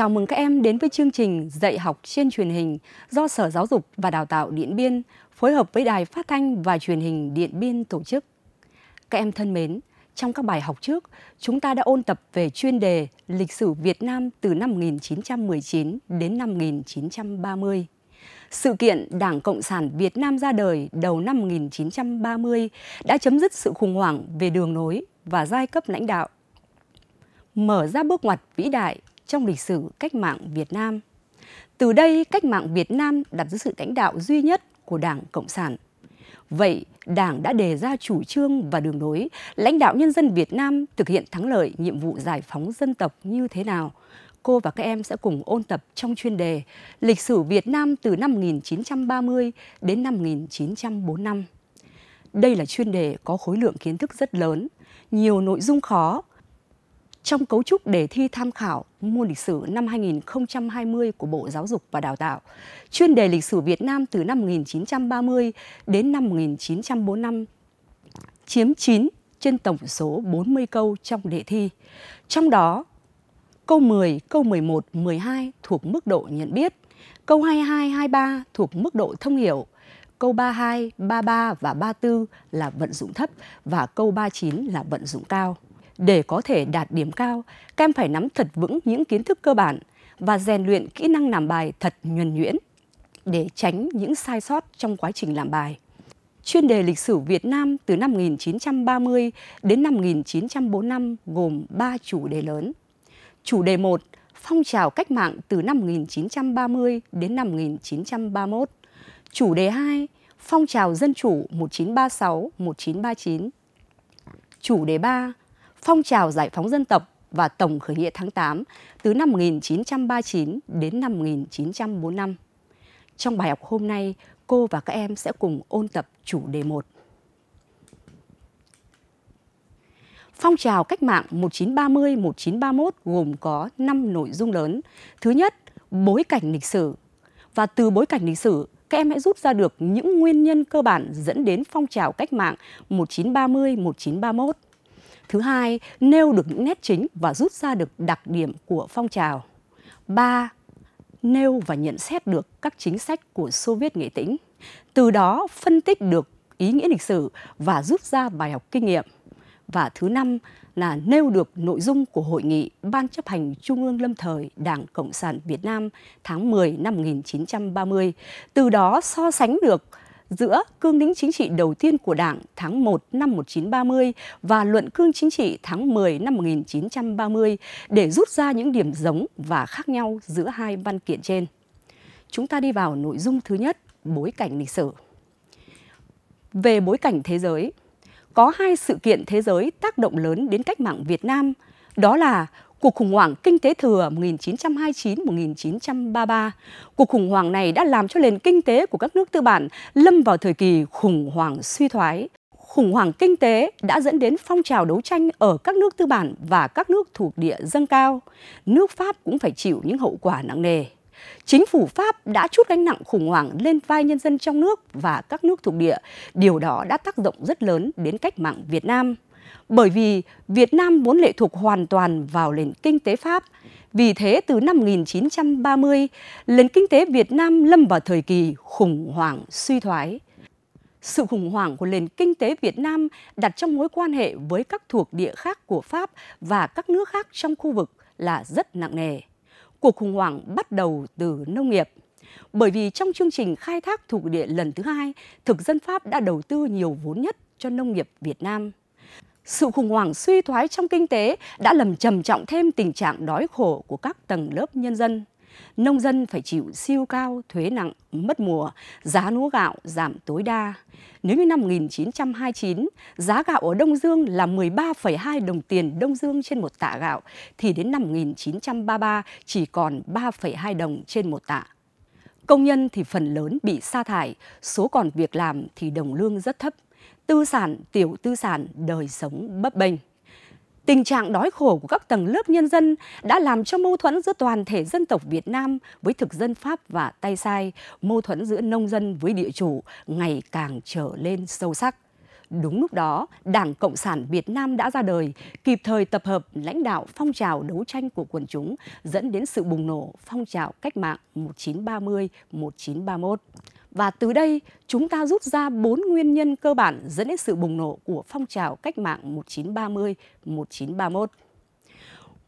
Chào mừng các em đến với chương trình dạy học trên truyền hình do Sở Giáo dục và Đào tạo Điện Biên phối hợp với Đài Phát thanh và Truyền hình Điện Biên tổ chức. Các em thân mến, trong các bài học trước, chúng ta đã ôn tập về chuyên đề Lịch sử Việt Nam từ năm 1919 đến năm 1930. Sự kiện Đảng Cộng sản Việt Nam ra đời đầu năm 1930 đã chấm dứt sự khủng hoảng về đường nối và giai cấp lãnh đạo mở ra bước ngoặt vĩ đại trong lịch sử cách mạng Việt Nam. Từ đây, cách mạng Việt Nam đặt dưới sự lãnh đạo duy nhất của Đảng Cộng sản. Vậy, Đảng đã đề ra chủ trương và đường lối lãnh đạo nhân dân Việt Nam thực hiện thắng lợi nhiệm vụ giải phóng dân tộc như thế nào? Cô và các em sẽ cùng ôn tập trong chuyên đề Lịch sử Việt Nam từ năm 1930 đến năm 1945. Đây là chuyên đề có khối lượng kiến thức rất lớn, nhiều nội dung khó trong cấu trúc đề thi tham khảo môn lịch sử năm 2020 của Bộ Giáo dục và Đào tạo. Chuyên đề lịch sử Việt Nam từ năm 1930 đến năm 1945 chiếm 9 trên tổng số 40 câu trong đề thi. Trong đó, câu 10, câu 11, 12 thuộc mức độ nhận biết, câu 22, 23 thuộc mức độ thông hiểu, câu 32, 33 và 34 là vận dụng thấp và câu 39 là vận dụng cao. Để có thể đạt điểm cao, các em phải nắm thật vững những kiến thức cơ bản và rèn luyện kỹ năng làm bài thật nhuần nhuyễn để tránh những sai sót trong quá trình làm bài. Chuyên đề lịch sử Việt Nam từ năm 1930 đến năm 1945 gồm 3 chủ đề lớn. Chủ đề 1 Phong trào cách mạng từ năm 1930 đến năm 1931. Chủ đề 2 Phong trào dân chủ 1936-1939. Chủ đề 3 phong trào giải phóng dân tộc và Tổng khởi nghĩa tháng 8 từ năm 1939 đến năm 1945. Trong bài học hôm nay, cô và các em sẽ cùng ôn tập chủ đề 1. Phong trào cách mạng 1930-1931 gồm có 5 nội dung lớn. Thứ nhất, bối cảnh lịch sử. Và từ bối cảnh lịch sử, các em hãy rút ra được những nguyên nhân cơ bản dẫn đến phong trào cách mạng 1930-1931. Thứ hai, nêu được những nét chính và rút ra được đặc điểm của phong trào. Ba, nêu và nhận xét được các chính sách của Xô Viết Nghệ Tĩnh. Từ đó phân tích được ý nghĩa lịch sử và rút ra bài học kinh nghiệm. Và thứ năm là nêu được nội dung của hội nghị Ban chấp hành Trung ương lâm thời Đảng Cộng sản Việt Nam tháng 10 năm 1930. Từ đó so sánh được giữa cương lĩnh chính trị đầu tiên của Đảng tháng 1 năm 1930 và luận cương chính trị tháng 10 năm 1930 để rút ra những điểm giống và khác nhau giữa hai văn kiện trên. Chúng ta đi vào nội dung thứ nhất, bối cảnh lịch sử. Về bối cảnh thế giới, có hai sự kiện thế giới tác động lớn đến cách mạng Việt Nam, đó là cuộc khủng hoảng kinh tế thừa 1929-1933. Cuộc khủng hoảng này đã làm cho nền kinh tế của các nước tư bản lâm vào thời kỳ khủng hoảng suy thoái. Khủng hoảng kinh tế đã dẫn đến phong trào đấu tranh ở các nước tư bản và các nước thuộc địa dâng cao. Nước Pháp cũng phải chịu những hậu quả nặng nề. Chính phủ Pháp đã chút gánh nặng khủng hoảng lên vai nhân dân trong nước và các nước thuộc địa. Điều đó đã tác động rất lớn đến cách mạng Việt Nam bởi vì Việt Nam vốn lệ thuộc hoàn toàn vào nền kinh tế Pháp. Vì thế, từ năm 1930, nền kinh tế Việt Nam lâm vào thời kỳ khủng hoảng suy thoái. Sự khủng hoảng của nền kinh tế Việt Nam đặt trong mối quan hệ với các thuộc địa khác của Pháp và các nước khác trong khu vực là rất nặng nề. Cuộc khủng hoảng bắt đầu từ nông nghiệp. Bởi vì trong chương trình khai thác thuộc địa lần thứ hai, thực dân Pháp đã đầu tư nhiều vốn nhất cho nông nghiệp Việt Nam sự khủng hoảng suy thoái trong kinh tế đã làm trầm trọng thêm tình trạng đói khổ của các tầng lớp nhân dân. Nông dân phải chịu siêu cao, thuế nặng, mất mùa, giá lúa gạo giảm tối đa. Nếu như năm 1929, giá gạo ở Đông Dương là 13,2 đồng tiền Đông Dương trên một tạ gạo, thì đến năm 1933 chỉ còn 3,2 đồng trên một tạ. Công nhân thì phần lớn bị sa thải, số còn việc làm thì đồng lương rất thấp tư sản, tiểu tư sản, đời sống bấp bênh. Tình trạng đói khổ của các tầng lớp nhân dân đã làm cho mâu thuẫn giữa toàn thể dân tộc Việt Nam với thực dân Pháp và tay sai, mâu thuẫn giữa nông dân với địa chủ ngày càng trở lên sâu sắc. Đúng lúc đó, Đảng Cộng sản Việt Nam đã ra đời, kịp thời tập hợp lãnh đạo phong trào đấu tranh của quần chúng, dẫn đến sự bùng nổ phong trào cách mạng 1930-1931. Và từ đây, chúng ta rút ra bốn nguyên nhân cơ bản dẫn đến sự bùng nổ của phong trào cách mạng 1930-1931.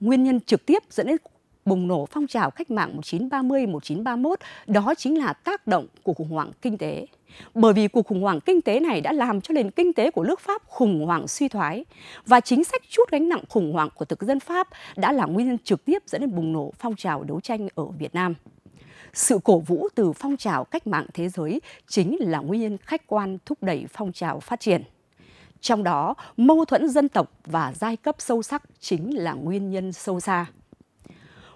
Nguyên nhân trực tiếp dẫn đến bùng nổ phong trào cách mạng 1930-1931 đó chính là tác động của khủng hoảng kinh tế. Bởi vì cuộc khủng hoảng kinh tế này đã làm cho nền kinh tế của nước Pháp khủng hoảng suy thoái và chính sách chút gánh nặng khủng hoảng của thực dân Pháp đã là nguyên nhân trực tiếp dẫn đến bùng nổ phong trào đấu tranh ở Việt Nam sự cổ vũ từ phong trào cách mạng thế giới chính là nguyên nhân khách quan thúc đẩy phong trào phát triển. Trong đó, mâu thuẫn dân tộc và giai cấp sâu sắc chính là nguyên nhân sâu xa.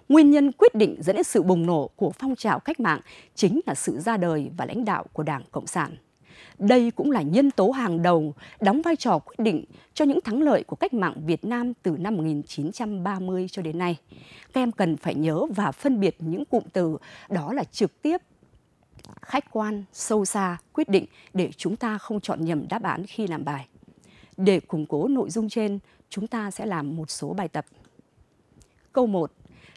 Nguyên nhân quyết định dẫn đến sự bùng nổ của phong trào cách mạng chính là sự ra đời và lãnh đạo của Đảng Cộng sản. Đây cũng là nhân tố hàng đầu đóng vai trò quyết định cho những thắng lợi của cách mạng Việt Nam từ năm 1930 cho đến nay. Các em cần phải nhớ và phân biệt những cụm từ đó là trực tiếp, khách quan, sâu xa, quyết định để chúng ta không chọn nhầm đáp án khi làm bài. Để củng cố nội dung trên, chúng ta sẽ làm một số bài tập. Câu 1.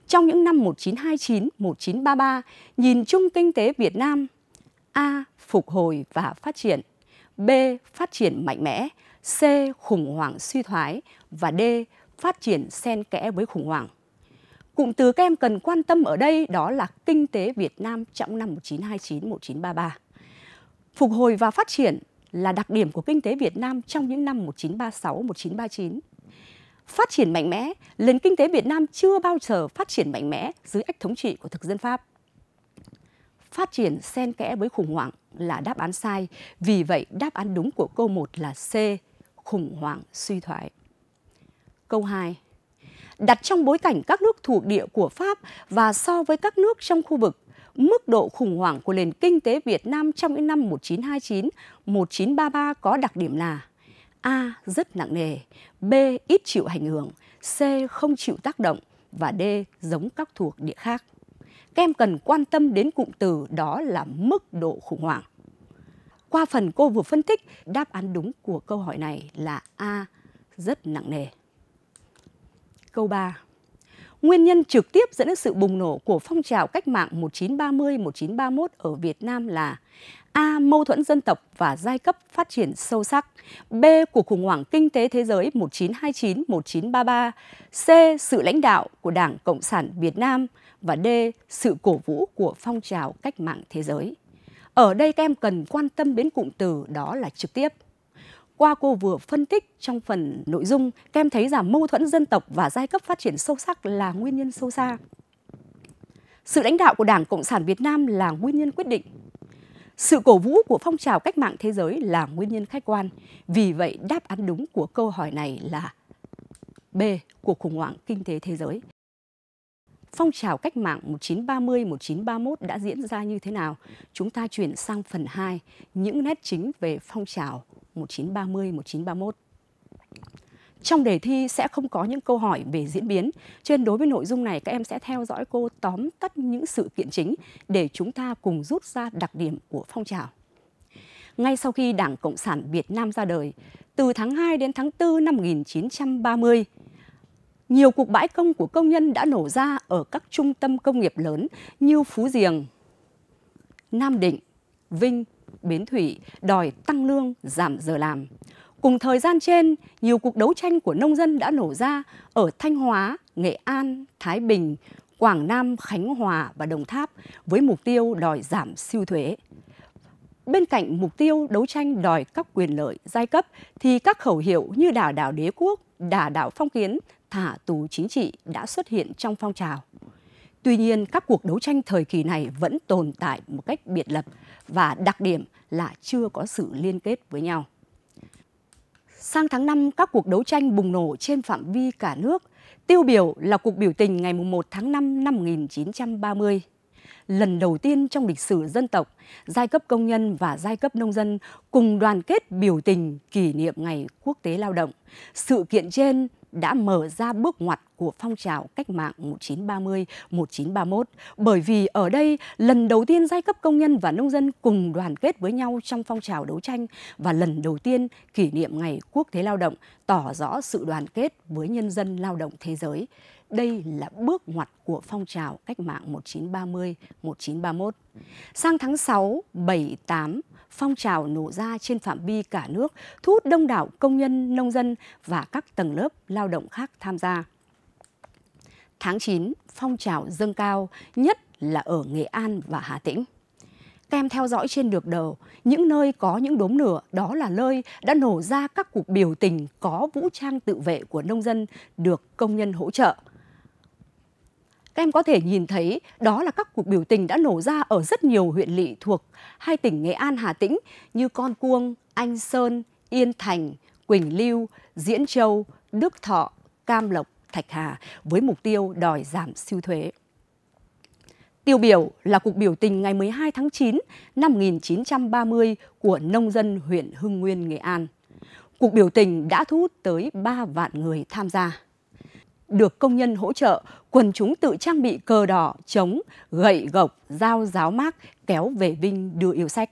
Trong những năm 1929, 1933, nhìn chung kinh tế Việt Nam A. Phục hồi và phát triển B. Phát triển mạnh mẽ C. Khủng hoảng suy thoái và D. Phát triển xen kẽ với khủng hoảng. Cụm từ các em cần quan tâm ở đây đó là kinh tế Việt Nam trong năm 1929-1933. Phục hồi và phát triển là đặc điểm của kinh tế Việt Nam trong những năm 1936-1939. Phát triển mạnh mẽ, nền kinh tế Việt Nam chưa bao giờ phát triển mạnh mẽ dưới ách thống trị của thực dân Pháp phát triển xen kẽ với khủng hoảng là đáp án sai. Vì vậy, đáp án đúng của câu 1 là C, khủng hoảng suy thoái. Câu 2. Đặt trong bối cảnh các nước thuộc địa của Pháp và so với các nước trong khu vực, mức độ khủng hoảng của nền kinh tế Việt Nam trong những năm 1929, 1933 có đặc điểm là A. Rất nặng nề, B. Ít chịu ảnh hưởng, C. Không chịu tác động và D. Giống các thuộc địa khác các em cần quan tâm đến cụm từ đó là mức độ khủng hoảng. Qua phần cô vừa phân tích, đáp án đúng của câu hỏi này là A, rất nặng nề. Câu 3. Nguyên nhân trực tiếp dẫn đến sự bùng nổ của phong trào cách mạng 1930-1931 ở Việt Nam là A. Mâu thuẫn dân tộc và giai cấp phát triển sâu sắc. B. Cuộc khủng hoảng kinh tế thế giới 1929-1933. C. Sự lãnh đạo của Đảng Cộng sản Việt Nam và D. Sự cổ vũ của phong trào cách mạng thế giới. Ở đây các em cần quan tâm đến cụm từ đó là trực tiếp. Qua cô vừa phân tích trong phần nội dung, các em thấy rằng mâu thuẫn dân tộc và giai cấp phát triển sâu sắc là nguyên nhân sâu xa. Sự lãnh đạo của Đảng Cộng sản Việt Nam là nguyên nhân quyết định. Sự cổ vũ của phong trào cách mạng thế giới là nguyên nhân khách quan. Vì vậy, đáp án đúng của câu hỏi này là B. Cuộc khủng hoảng kinh tế thế giới phong trào cách mạng 1930-1931 đã diễn ra như thế nào, chúng ta chuyển sang phần 2, những nét chính về phong trào 1930-1931. Trong đề thi sẽ không có những câu hỏi về diễn biến, Trên đối với nội dung này các em sẽ theo dõi cô tóm tắt những sự kiện chính để chúng ta cùng rút ra đặc điểm của phong trào. Ngay sau khi Đảng Cộng sản Việt Nam ra đời, từ tháng 2 đến tháng 4 năm 1930, nhiều cuộc bãi công của công nhân đã nổ ra ở các trung tâm công nghiệp lớn như Phú Diềng, Nam Định, Vinh, Bến Thủy đòi tăng lương, giảm giờ làm. Cùng thời gian trên, nhiều cuộc đấu tranh của nông dân đã nổ ra ở Thanh Hóa, Nghệ An, Thái Bình, Quảng Nam, Khánh Hòa và Đồng Tháp với mục tiêu đòi giảm siêu thuế. Bên cạnh mục tiêu đấu tranh đòi các quyền lợi giai cấp thì các khẩu hiệu như đả đảo đế quốc, đả đảo phong kiến, thả tù chính trị đã xuất hiện trong phong trào. Tuy nhiên, các cuộc đấu tranh thời kỳ này vẫn tồn tại một cách biệt lập và đặc điểm là chưa có sự liên kết với nhau. Sang tháng 5, các cuộc đấu tranh bùng nổ trên phạm vi cả nước. Tiêu biểu là cuộc biểu tình ngày 1 tháng 5 năm 1930 lần đầu tiên trong lịch sử dân tộc, giai cấp công nhân và giai cấp nông dân cùng đoàn kết biểu tình kỷ niệm Ngày Quốc tế Lao động. Sự kiện trên đã mở ra bước ngoặt của phong trào cách mạng 1930-1931 bởi vì ở đây lần đầu tiên giai cấp công nhân và nông dân cùng đoàn kết với nhau trong phong trào đấu tranh và lần đầu tiên kỷ niệm Ngày Quốc tế Lao động tỏ rõ sự đoàn kết với nhân dân lao động thế giới. Đây là bước ngoặt của phong trào cách mạng 1930-1931. Sang tháng 6, 7, 8, phong trào nổ ra trên phạm vi cả nước, thu hút đông đảo công nhân, nông dân và các tầng lớp lao động khác tham gia. Tháng 9, phong trào dâng cao, nhất là ở Nghệ An và Hà Tĩnh. Các theo dõi trên được đầu, những nơi có những đốm lửa đó là nơi đã nổ ra các cuộc biểu tình có vũ trang tự vệ của nông dân được công nhân hỗ trợ các em có thể nhìn thấy đó là các cuộc biểu tình đã nổ ra ở rất nhiều huyện lỵ thuộc hai tỉnh Nghệ An, Hà Tĩnh như Con Cuông, Anh Sơn, Yên Thành, Quỳnh Lưu, Diễn Châu, Đức Thọ, Cam Lộc, Thạch Hà với mục tiêu đòi giảm siêu thuế. Tiêu biểu là cuộc biểu tình ngày 12 tháng 9 năm 1930 của nông dân huyện Hưng Nguyên, Nghệ An. Cuộc biểu tình đã thu hút tới 3 vạn người tham gia được công nhân hỗ trợ, quần chúng tự trang bị cờ đỏ, trống, gậy gộc, dao giáo mát kéo về Vinh đưa yêu sách.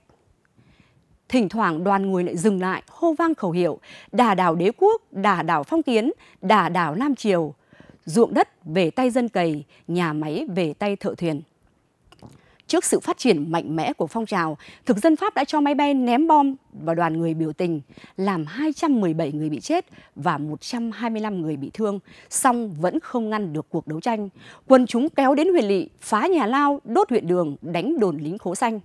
Thỉnh thoảng đoàn người lại dừng lại, hô vang khẩu hiệu, đà đảo đế quốc, đà đảo phong kiến, đà đảo Nam Triều. Ruộng đất về tay dân cày, nhà máy về tay thợ thuyền. Trước sự phát triển mạnh mẽ của phong trào, thực dân Pháp đã cho máy bay ném bom vào đoàn người biểu tình, làm 217 người bị chết và 125 người bị thương, song vẫn không ngăn được cuộc đấu tranh. Quân chúng kéo đến huyện lỵ, phá nhà lao, đốt huyện đường, đánh đồn lính khố xanh.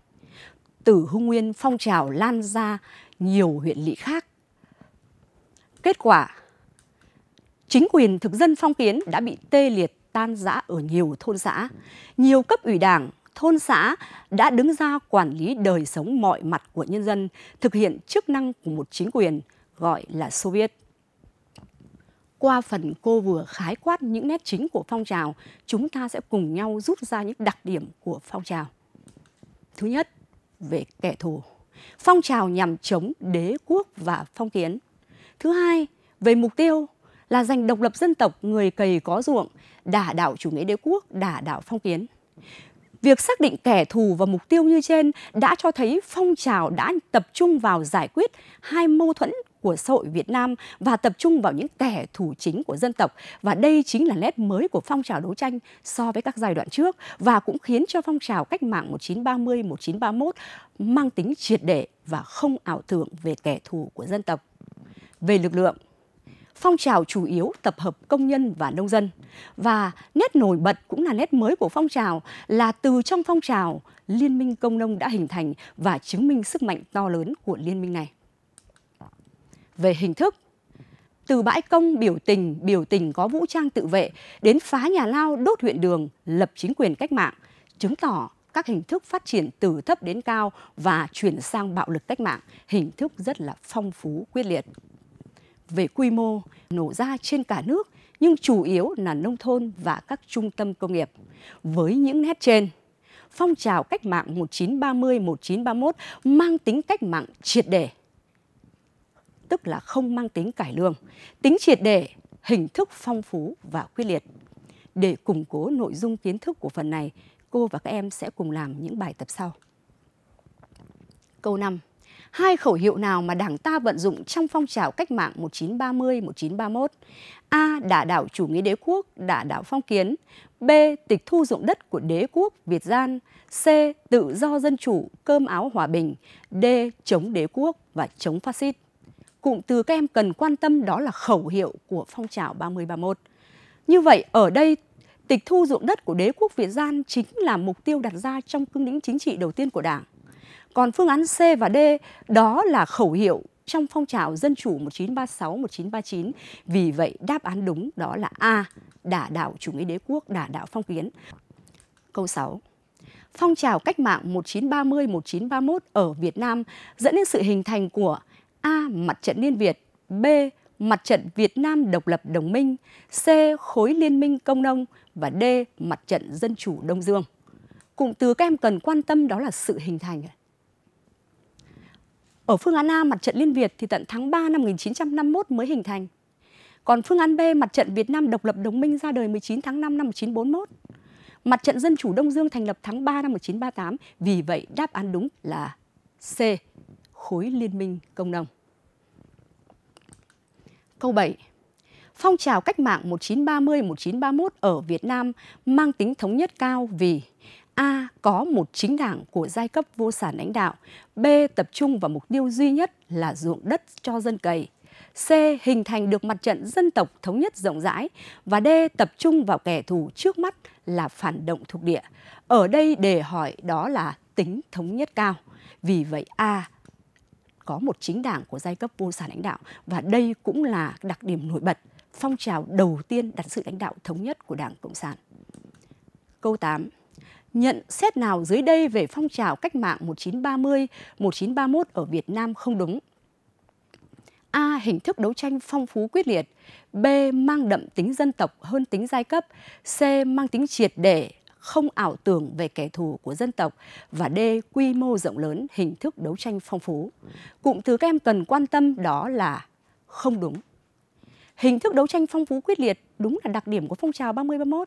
Từ Hưng Nguyên, phong trào lan ra nhiều huyện lỵ khác. Kết quả, chính quyền thực dân phong kiến đã bị tê liệt tan rã ở nhiều thôn xã. Nhiều cấp ủy đảng, thôn xã đã đứng ra quản lý đời sống mọi mặt của nhân dân, thực hiện chức năng của một chính quyền gọi là Soviet. Qua phần cô vừa khái quát những nét chính của phong trào, chúng ta sẽ cùng nhau rút ra những đặc điểm của phong trào. Thứ nhất, về kẻ thù. Phong trào nhằm chống đế quốc và phong kiến. Thứ hai, về mục tiêu là giành độc lập dân tộc người cầy có ruộng, đả đảo chủ nghĩa đế quốc, đả đảo phong kiến. Việc xác định kẻ thù và mục tiêu như trên đã cho thấy phong trào đã tập trung vào giải quyết hai mâu thuẫn của xã hội Việt Nam và tập trung vào những kẻ thù chính của dân tộc. Và đây chính là nét mới của phong trào đấu tranh so với các giai đoạn trước và cũng khiến cho phong trào cách mạng 1930-1931 mang tính triệt để và không ảo tưởng về kẻ thù của dân tộc. Về lực lượng, phong trào chủ yếu tập hợp công nhân và nông dân. Và nét nổi bật cũng là nét mới của phong trào là từ trong phong trào, Liên minh Công nông đã hình thành và chứng minh sức mạnh to lớn của liên minh này. Về hình thức, từ bãi công biểu tình, biểu tình có vũ trang tự vệ đến phá nhà lao đốt huyện đường, lập chính quyền cách mạng, chứng tỏ các hình thức phát triển từ thấp đến cao và chuyển sang bạo lực cách mạng, hình thức rất là phong phú, quyết liệt về quy mô nổ ra trên cả nước nhưng chủ yếu là nông thôn và các trung tâm công nghiệp. Với những nét trên, phong trào cách mạng 1930-1931 mang tính cách mạng triệt để, tức là không mang tính cải lương, tính triệt để, hình thức phong phú và quyết liệt. Để củng cố nội dung kiến thức của phần này, cô và các em sẽ cùng làm những bài tập sau. Câu 5 hai khẩu hiệu nào mà Đảng ta vận dụng trong phong trào cách mạng 1930-1931? A. Đả đảo chủ nghĩa đế quốc, đả đảo phong kiến. B. Tịch thu dụng đất của đế quốc Việt gian. C. Tự do dân chủ, cơm áo hòa bình. D. Chống đế quốc và chống phát xít. Cụm từ các em cần quan tâm đó là khẩu hiệu của phong trào 30-31. Như vậy, ở đây tịch thu dụng đất của đế quốc Việt Gian chính là mục tiêu đặt ra trong cương lĩnh chính trị đầu tiên của Đảng. Còn phương án C và D đó là khẩu hiệu trong phong trào dân chủ 1936-1939. Vì vậy đáp án đúng đó là A, đả đảo chủ nghĩa đế quốc, đả đảo phong kiến. Câu 6 phong trào cách mạng 1930-1931 ở Việt Nam dẫn đến sự hình thành của A. Mặt trận Liên Việt, B. Mặt trận Việt Nam Độc lập Đồng minh, C. Khối Liên minh Công nông và D. Mặt trận Dân chủ Đông Dương. Cụm từ các em cần quan tâm đó là sự hình thành. Ở phương án A, mặt trận Liên Việt thì tận tháng 3 năm 1951 mới hình thành. Còn phương án B, mặt trận Việt Nam độc lập đồng minh ra đời 19 tháng 5 năm 1941. Mặt trận Dân chủ Đông Dương thành lập tháng 3 năm 1938. Vì vậy, đáp án đúng là C, khối liên minh công nông. Câu 7. Phong trào cách mạng 1930-1931 ở Việt Nam mang tính thống nhất cao vì A. Có một chính đảng của giai cấp vô sản lãnh đạo. B. Tập trung vào mục tiêu duy nhất là ruộng đất cho dân cày. C. Hình thành được mặt trận dân tộc thống nhất rộng rãi. Và D. Tập trung vào kẻ thù trước mắt là phản động thuộc địa. Ở đây đề hỏi đó là tính thống nhất cao. Vì vậy A có một chính đảng của giai cấp vô sản lãnh đạo và đây cũng là đặc điểm nổi bật phong trào đầu tiên đặt sự lãnh đạo thống nhất của Đảng Cộng sản. Câu 8 nhận xét nào dưới đây về phong trào cách mạng 1930-1931 ở Việt Nam không đúng. A. Hình thức đấu tranh phong phú quyết liệt. B. Mang đậm tính dân tộc hơn tính giai cấp. C. Mang tính triệt để, không ảo tưởng về kẻ thù của dân tộc. Và D. Quy mô rộng lớn, hình thức đấu tranh phong phú. Cụm từ các em cần quan tâm đó là không đúng. Hình thức đấu tranh phong phú quyết liệt đúng là đặc điểm của phong trào 30-31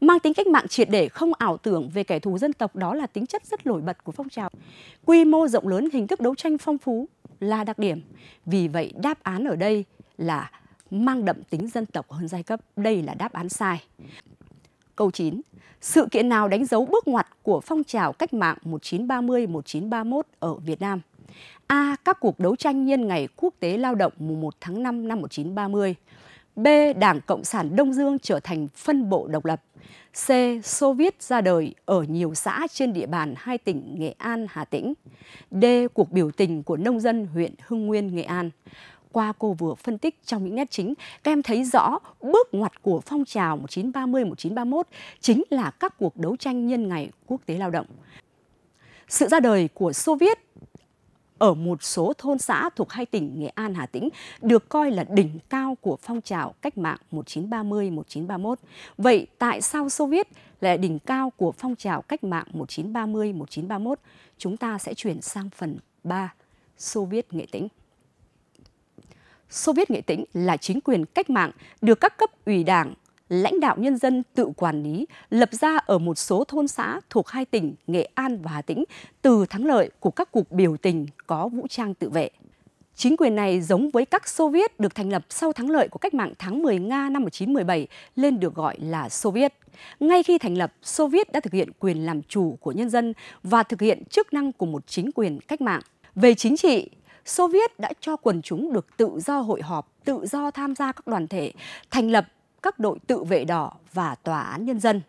mang tính cách mạng triệt để không ảo tưởng về kẻ thù dân tộc đó là tính chất rất nổi bật của phong trào. Quy mô rộng lớn, hình thức đấu tranh phong phú là đặc điểm. Vì vậy đáp án ở đây là mang đậm tính dân tộc hơn giai cấp. Đây là đáp án sai. Câu 9. Sự kiện nào đánh dấu bước ngoặt của phong trào cách mạng 1930-1931 ở Việt Nam? A. Các cuộc đấu tranh nhân ngày quốc tế lao động mùng 1 tháng 5 năm 1930. B. Đảng Cộng sản Đông Dương trở thành phân bộ độc lập. C. Xô viết ra đời ở nhiều xã trên địa bàn hai tỉnh Nghệ An, Hà Tĩnh. D. Cuộc biểu tình của nông dân huyện Hưng Nguyên, Nghệ An. Qua cô vừa phân tích trong những nét chính, các em thấy rõ bước ngoặt của phong trào 1930-1931 chính là các cuộc đấu tranh nhân ngày quốc tế lao động. Sự ra đời của Xô viết ở một số thôn xã thuộc hai tỉnh Nghệ An, Hà Tĩnh được coi là đỉnh cao của phong trào cách mạng 1930-1931. Vậy tại sao Xô Viết là đỉnh cao của phong trào cách mạng 1930-1931? Chúng ta sẽ chuyển sang phần 3, Xô Viết Nghệ Tĩnh. Xô Viết Nghệ Tĩnh là chính quyền cách mạng được các cấp ủy đảng, lãnh đạo nhân dân tự quản lý lập ra ở một số thôn xã thuộc hai tỉnh Nghệ An và Hà Tĩnh từ thắng lợi của các cuộc biểu tình có vũ trang tự vệ. Chính quyền này giống với các Xô Viết được thành lập sau thắng lợi của cách mạng tháng 10 Nga năm 1917 lên được gọi là Xô Viết. Ngay khi thành lập, Xô Viết đã thực hiện quyền làm chủ của nhân dân và thực hiện chức năng của một chính quyền cách mạng. Về chính trị, Xô Viết đã cho quần chúng được tự do hội họp, tự do tham gia các đoàn thể, thành lập các đội tự vệ đỏ và tòa án nhân dân.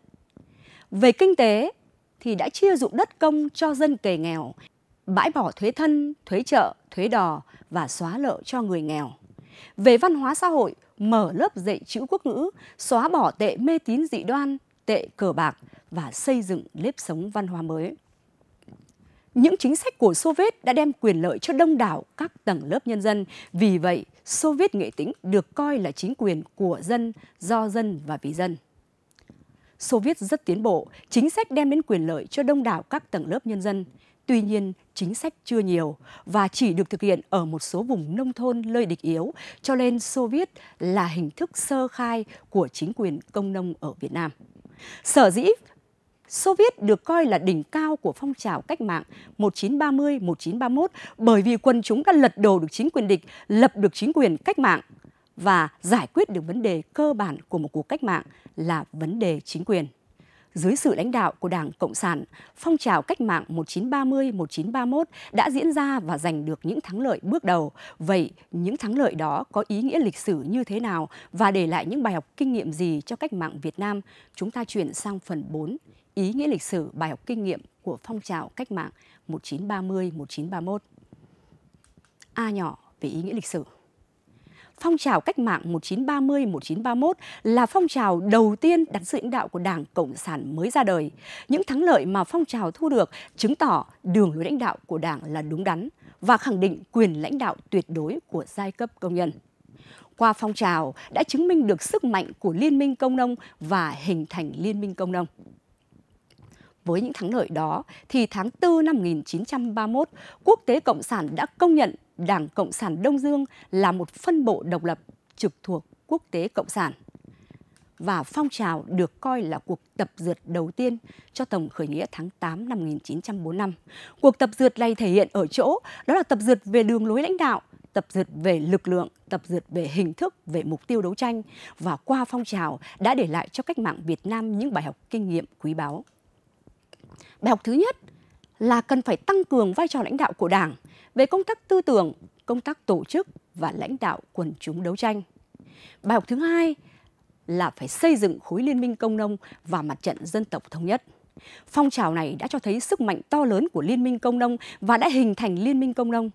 Về kinh tế thì đã chia dụng đất công cho dân kề nghèo, bãi bỏ thuế thân, thuế chợ, thuế đò và xóa lợ cho người nghèo. Về văn hóa xã hội, mở lớp dạy chữ quốc ngữ, xóa bỏ tệ mê tín dị đoan, tệ cờ bạc và xây dựng nếp sống văn hóa mới những chính sách của Xô Viết đã đem quyền lợi cho đông đảo các tầng lớp nhân dân. Vì vậy, Xô Viết nghệ tĩnh được coi là chính quyền của dân, do dân và vì dân. Xô Viết rất tiến bộ, chính sách đem đến quyền lợi cho đông đảo các tầng lớp nhân dân. Tuy nhiên, chính sách chưa nhiều và chỉ được thực hiện ở một số vùng nông thôn lơi địch yếu, cho nên Xô Viết là hình thức sơ khai của chính quyền công nông ở Việt Nam. Sở dĩ Xô viết được coi là đỉnh cao của phong trào cách mạng 1930-1931 bởi vì quân chúng đã lật đổ được chính quyền địch, lập được chính quyền cách mạng và giải quyết được vấn đề cơ bản của một cuộc cách mạng là vấn đề chính quyền. Dưới sự lãnh đạo của Đảng Cộng sản, phong trào cách mạng 1930-1931 đã diễn ra và giành được những thắng lợi bước đầu. Vậy những thắng lợi đó có ý nghĩa lịch sử như thế nào và để lại những bài học kinh nghiệm gì cho cách mạng Việt Nam? Chúng ta chuyển sang phần 4 ý nghĩa lịch sử, bài học kinh nghiệm của phong trào cách mạng 1930-1931. A nhỏ về ý nghĩa lịch sử. Phong trào cách mạng 1930-1931 là phong trào đầu tiên đặt sự lãnh đạo của Đảng Cộng sản mới ra đời. Những thắng lợi mà phong trào thu được chứng tỏ đường lối lãnh đạo của Đảng là đúng đắn và khẳng định quyền lãnh đạo tuyệt đối của giai cấp công nhân qua phong trào đã chứng minh được sức mạnh của Liên minh Công nông và hình thành Liên minh Công nông. Với những thắng lợi đó, thì tháng 4 năm 1931, Quốc tế Cộng sản đã công nhận Đảng Cộng sản Đông Dương là một phân bộ độc lập trực thuộc Quốc tế Cộng sản. Và phong trào được coi là cuộc tập dượt đầu tiên cho tổng khởi nghĩa tháng 8 năm 1945. Cuộc tập dượt này thể hiện ở chỗ đó là tập dượt về đường lối lãnh đạo, tập dượt về lực lượng, tập dượt về hình thức, về mục tiêu đấu tranh và qua phong trào đã để lại cho cách mạng Việt Nam những bài học kinh nghiệm quý báu. Bài học thứ nhất là cần phải tăng cường vai trò lãnh đạo của Đảng về công tác tư tưởng, công tác tổ chức và lãnh đạo quần chúng đấu tranh. Bài học thứ hai là phải xây dựng khối liên minh công nông và mặt trận dân tộc thống nhất. Phong trào này đã cho thấy sức mạnh to lớn của Liên minh Công nông và đã hình thành Liên minh Công nông.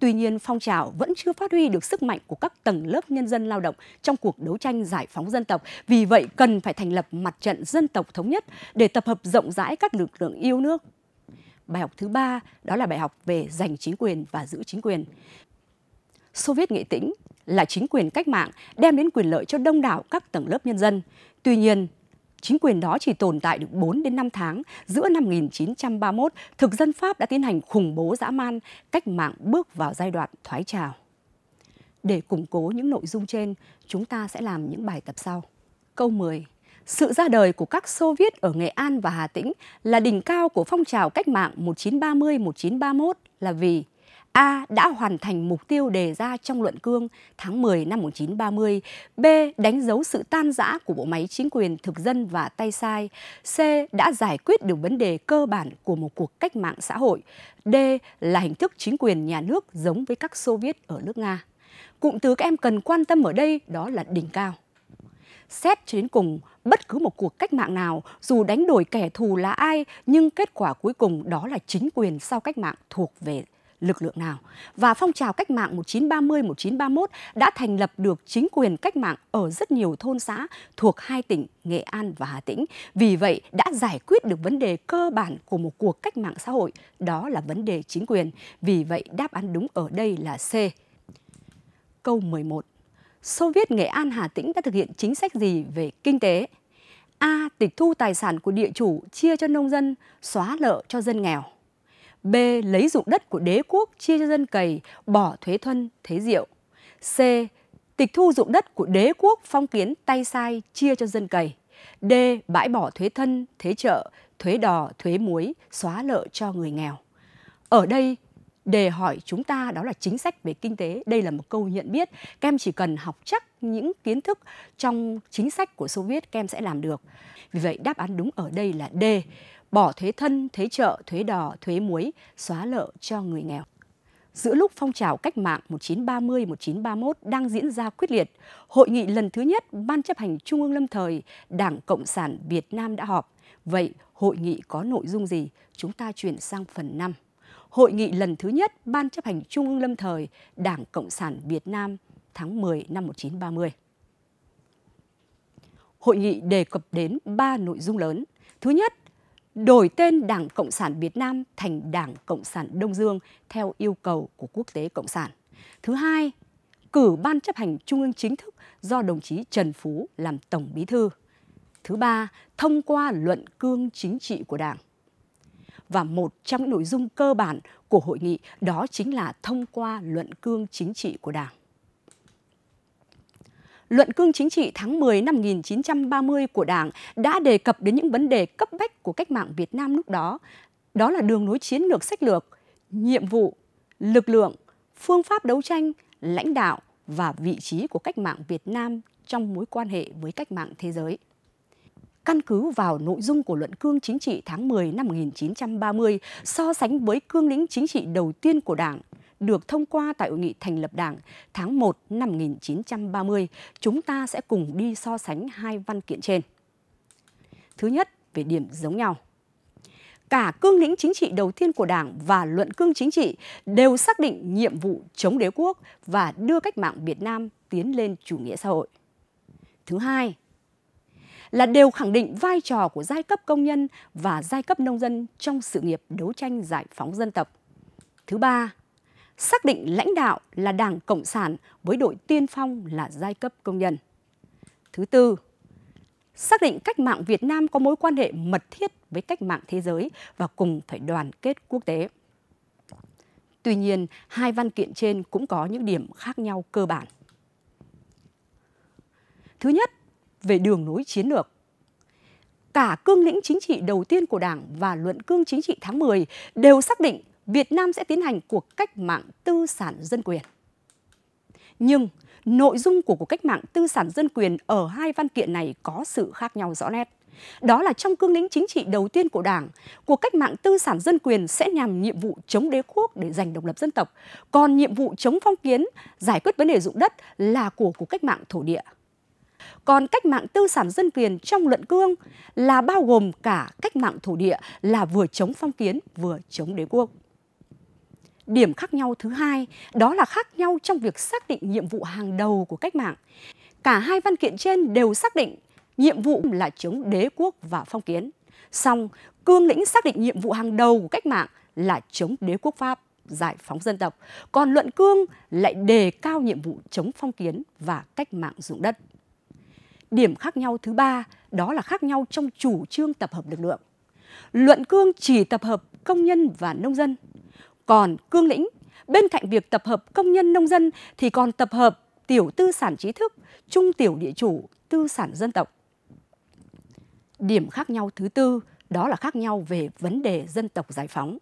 Tuy nhiên, phong trào vẫn chưa phát huy được sức mạnh của các tầng lớp nhân dân lao động trong cuộc đấu tranh giải phóng dân tộc. Vì vậy, cần phải thành lập mặt trận dân tộc thống nhất để tập hợp rộng rãi các lực lượng yêu nước. Bài học thứ ba đó là bài học về giành chính quyền và giữ chính quyền. Xô viết nghệ tĩnh là chính quyền cách mạng đem đến quyền lợi cho đông đảo các tầng lớp nhân dân. Tuy nhiên, chính quyền đó chỉ tồn tại được 4 đến 5 tháng. Giữa năm 1931, thực dân Pháp đã tiến hành khủng bố dã man, cách mạng bước vào giai đoạn thoái trào. Để củng cố những nội dung trên, chúng ta sẽ làm những bài tập sau. Câu 10. Sự ra đời của các Xô Viết ở Nghệ An và Hà Tĩnh là đỉnh cao của phong trào cách mạng 1930-1931 là vì A. Đã hoàn thành mục tiêu đề ra trong luận cương tháng 10 năm 1930. B. Đánh dấu sự tan rã của bộ máy chính quyền thực dân và tay sai. C. Đã giải quyết được vấn đề cơ bản của một cuộc cách mạng xã hội. D. Là hình thức chính quyền nhà nước giống với các Xô Viết ở nước Nga. Cụm từ các em cần quan tâm ở đây đó là đỉnh cao. Xét cho đến cùng, bất cứ một cuộc cách mạng nào, dù đánh đổi kẻ thù là ai, nhưng kết quả cuối cùng đó là chính quyền sau cách mạng thuộc về lực lượng nào. Và phong trào cách mạng 1930-1931 đã thành lập được chính quyền cách mạng ở rất nhiều thôn xã thuộc hai tỉnh Nghệ An và Hà Tĩnh. Vì vậy đã giải quyết được vấn đề cơ bản của một cuộc cách mạng xã hội, đó là vấn đề chính quyền. Vì vậy đáp án đúng ở đây là C. Câu 11. viết Nghệ An Hà Tĩnh đã thực hiện chính sách gì về kinh tế? A. Tịch thu tài sản của địa chủ chia cho nông dân, xóa nợ cho dân nghèo. B. Lấy dụng đất của đế quốc chia cho dân cày, bỏ thuế thân, thế diệu. C. Tịch thu dụng đất của đế quốc phong kiến tay sai chia cho dân cày. D. Bãi bỏ thuế thân, thế trợ, thuế đò, thuế muối, xóa nợ cho người nghèo. Ở đây, đề hỏi chúng ta đó là chính sách về kinh tế. Đây là một câu nhận biết. Các em chỉ cần học chắc những kiến thức trong chính sách của Soviet, các em sẽ làm được. Vì vậy, đáp án đúng ở đây là D bỏ thuế thân, thuế chợ, thuế đò, thuế muối, xóa nợ cho người nghèo. Giữa lúc phong trào cách mạng 1930-1931 đang diễn ra quyết liệt, hội nghị lần thứ nhất Ban chấp hành Trung ương lâm thời Đảng Cộng sản Việt Nam đã họp. Vậy hội nghị có nội dung gì? Chúng ta chuyển sang phần 5. Hội nghị lần thứ nhất Ban chấp hành Trung ương lâm thời Đảng Cộng sản Việt Nam tháng 10 năm 1930. Hội nghị đề cập đến 3 nội dung lớn. Thứ nhất đổi tên Đảng Cộng sản Việt Nam thành Đảng Cộng sản Đông Dương theo yêu cầu của quốc tế Cộng sản. Thứ hai, cử Ban chấp hành Trung ương chính thức do đồng chí Trần Phú làm Tổng Bí thư. Thứ ba, thông qua luận cương chính trị của Đảng. Và một trong những nội dung cơ bản của hội nghị đó chính là thông qua luận cương chính trị của Đảng. Luận cương chính trị tháng 10 năm 1930 của Đảng đã đề cập đến những vấn đề cấp bách của cách mạng Việt Nam lúc đó. Đó là đường lối chiến lược sách lược, nhiệm vụ, lực lượng, phương pháp đấu tranh, lãnh đạo và vị trí của cách mạng Việt Nam trong mối quan hệ với cách mạng thế giới. Căn cứ vào nội dung của luận cương chính trị tháng 10 năm 1930 so sánh với cương lĩnh chính trị đầu tiên của Đảng được thông qua tại hội nghị thành lập Đảng tháng 1 năm 1930, chúng ta sẽ cùng đi so sánh hai văn kiện trên. Thứ nhất, về điểm giống nhau. Cả cương lĩnh chính trị đầu tiên của Đảng và luận cương chính trị đều xác định nhiệm vụ chống đế quốc và đưa cách mạng Việt Nam tiến lên chủ nghĩa xã hội. Thứ hai, là đều khẳng định vai trò của giai cấp công nhân và giai cấp nông dân trong sự nghiệp đấu tranh giải phóng dân tộc. Thứ ba, xác định lãnh đạo là Đảng Cộng sản với đội tiên phong là giai cấp công nhân. Thứ tư, xác định cách mạng Việt Nam có mối quan hệ mật thiết với cách mạng thế giới và cùng phải đoàn kết quốc tế. Tuy nhiên, hai văn kiện trên cũng có những điểm khác nhau cơ bản. Thứ nhất, về đường lối chiến lược. Cả cương lĩnh chính trị đầu tiên của Đảng và luận cương chính trị tháng 10 đều xác định Việt Nam sẽ tiến hành cuộc cách mạng tư sản dân quyền. Nhưng nội dung của cuộc cách mạng tư sản dân quyền ở hai văn kiện này có sự khác nhau rõ nét. Đó là trong cương lĩnh chính trị đầu tiên của Đảng, cuộc cách mạng tư sản dân quyền sẽ nhằm nhiệm vụ chống đế quốc để giành độc lập dân tộc, còn nhiệm vụ chống phong kiến, giải quyết vấn đề dụng đất là của cuộc cách mạng thổ địa. Còn cách mạng tư sản dân quyền trong luận cương là bao gồm cả cách mạng thổ địa là vừa chống phong kiến vừa chống đế quốc. Điểm khác nhau thứ hai đó là khác nhau trong việc xác định nhiệm vụ hàng đầu của cách mạng. Cả hai văn kiện trên đều xác định nhiệm vụ là chống đế quốc và phong kiến. Song, cương lĩnh xác định nhiệm vụ hàng đầu của cách mạng là chống đế quốc Pháp, giải phóng dân tộc, còn luận cương lại đề cao nhiệm vụ chống phong kiến và cách mạng dụng đất. Điểm khác nhau thứ ba đó là khác nhau trong chủ trương tập hợp lực lượng. Luận cương chỉ tập hợp công nhân và nông dân, còn cương lĩnh. Bên cạnh việc tập hợp công nhân nông dân thì còn tập hợp tiểu tư sản trí thức, trung tiểu địa chủ, tư sản dân tộc. Điểm khác nhau thứ tư đó là khác nhau về vấn đề dân tộc giải phóng.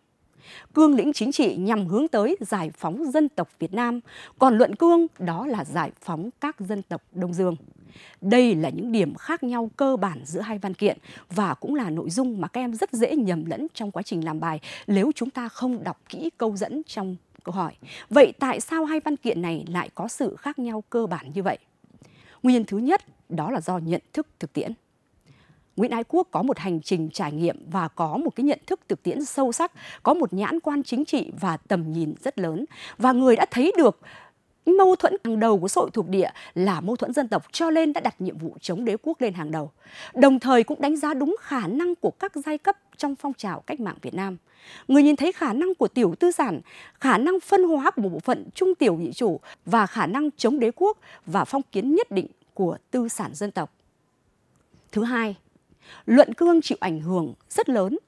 Cương lĩnh chính trị nhằm hướng tới giải phóng dân tộc Việt Nam, còn luận cương đó là giải phóng các dân tộc Đông Dương. Đây là những điểm khác nhau cơ bản giữa hai văn kiện và cũng là nội dung mà các em rất dễ nhầm lẫn trong quá trình làm bài nếu chúng ta không đọc kỹ câu dẫn trong câu hỏi. Vậy tại sao hai văn kiện này lại có sự khác nhau cơ bản như vậy? Nguyên nhân thứ nhất đó là do nhận thức thực tiễn. Nguyễn Ái Quốc có một hành trình trải nghiệm và có một cái nhận thức thực tiễn sâu sắc, có một nhãn quan chính trị và tầm nhìn rất lớn. Và người đã thấy được mâu thuẫn hàng đầu của xã hội thuộc địa là mâu thuẫn dân tộc cho nên đã đặt nhiệm vụ chống đế quốc lên hàng đầu. Đồng thời cũng đánh giá đúng khả năng của các giai cấp trong phong trào cách mạng Việt Nam. Người nhìn thấy khả năng của tiểu tư sản, khả năng phân hóa của một bộ phận trung tiểu nhị chủ và khả năng chống đế quốc và phong kiến nhất định của tư sản dân tộc. Thứ hai, luận cương chịu ảnh hưởng rất lớn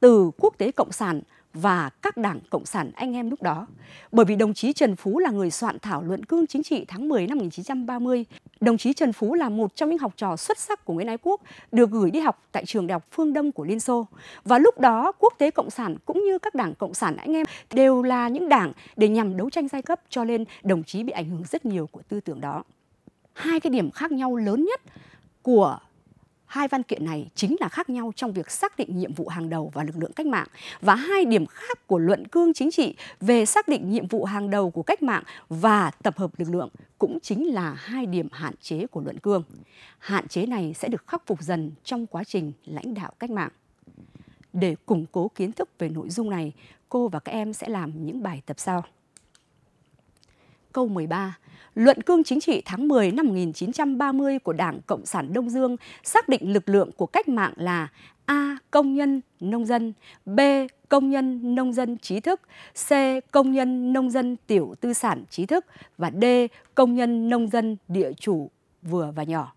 từ quốc tế cộng sản và các đảng Cộng sản anh em lúc đó. Bởi vì đồng chí Trần Phú là người soạn thảo luận cương chính trị tháng 10 năm 1930. Đồng chí Trần Phú là một trong những học trò xuất sắc của Nguyễn Ái Quốc, được gửi đi học tại trường Đại học Phương Đông của Liên Xô. Và lúc đó, quốc tế Cộng sản cũng như các đảng Cộng sản anh em đều là những đảng để nhằm đấu tranh giai cấp cho nên đồng chí bị ảnh hưởng rất nhiều của tư tưởng đó. Hai cái điểm khác nhau lớn nhất của hai văn kiện này chính là khác nhau trong việc xác định nhiệm vụ hàng đầu và lực lượng cách mạng và hai điểm khác của luận cương chính trị về xác định nhiệm vụ hàng đầu của cách mạng và tập hợp lực lượng cũng chính là hai điểm hạn chế của luận cương. Hạn chế này sẽ được khắc phục dần trong quá trình lãnh đạo cách mạng. Để củng cố kiến thức về nội dung này, cô và các em sẽ làm những bài tập sau câu 13. Luận cương chính trị tháng 10 năm 1930 của Đảng Cộng sản Đông Dương xác định lực lượng của cách mạng là A. Công nhân, nông dân B. Công nhân, nông dân trí thức C. Công nhân, nông dân tiểu tư sản trí thức và D. Công nhân, nông dân địa chủ vừa và nhỏ.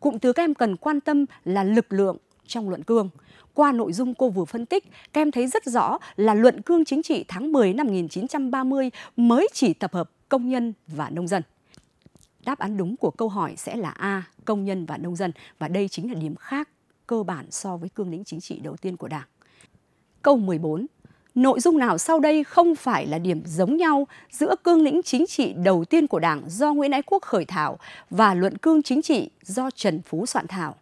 Cụm từ các em cần quan tâm là lực lượng trong luận cương. Qua nội dung cô vừa phân tích, các em thấy rất rõ là luận cương chính trị tháng 10 năm 1930 mới chỉ tập hợp công nhân và nông dân? Đáp án đúng của câu hỏi sẽ là A, công nhân và nông dân và đây chính là điểm khác cơ bản so với cương lĩnh chính trị đầu tiên của Đảng. Câu 14. Nội dung nào sau đây không phải là điểm giống nhau giữa cương lĩnh chính trị đầu tiên của Đảng do Nguyễn Ái Quốc khởi thảo và luận cương chính trị do Trần Phú soạn thảo?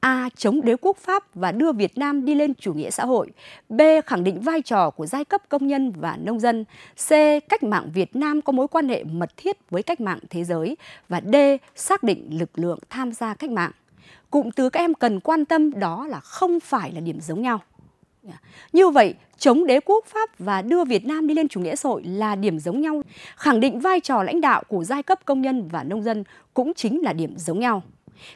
A. Chống đế quốc Pháp và đưa Việt Nam đi lên chủ nghĩa xã hội. B. Khẳng định vai trò của giai cấp công nhân và nông dân. C. Cách mạng Việt Nam có mối quan hệ mật thiết với cách mạng thế giới. Và D. Xác định lực lượng tham gia cách mạng. Cụm từ các em cần quan tâm đó là không phải là điểm giống nhau. Như vậy, chống đế quốc Pháp và đưa Việt Nam đi lên chủ nghĩa xã hội là điểm giống nhau. Khẳng định vai trò lãnh đạo của giai cấp công nhân và nông dân cũng chính là điểm giống nhau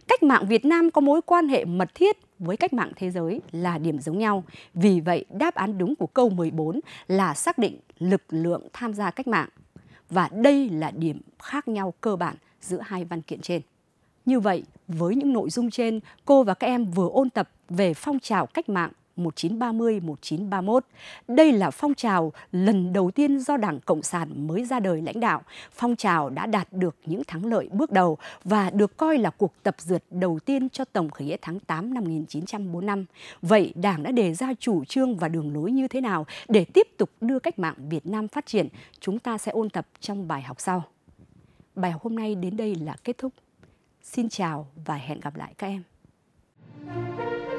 cách mạng Việt Nam có mối quan hệ mật thiết với cách mạng thế giới là điểm giống nhau. Vì vậy, đáp án đúng của câu 14 là xác định lực lượng tham gia cách mạng. Và đây là điểm khác nhau cơ bản giữa hai văn kiện trên. Như vậy, với những nội dung trên, cô và các em vừa ôn tập về phong trào cách mạng 1930-1931. Đây là phong trào lần đầu tiên do Đảng Cộng sản mới ra đời lãnh đạo. Phong trào đã đạt được những thắng lợi bước đầu và được coi là cuộc tập dượt đầu tiên cho Tổng khởi nghĩa tháng 8 năm 1945. Vậy Đảng đã đề ra chủ trương và đường lối như thế nào để tiếp tục đưa cách mạng Việt Nam phát triển? Chúng ta sẽ ôn tập trong bài học sau. Bài học hôm nay đến đây là kết thúc. Xin chào và hẹn gặp lại các em. Thank you.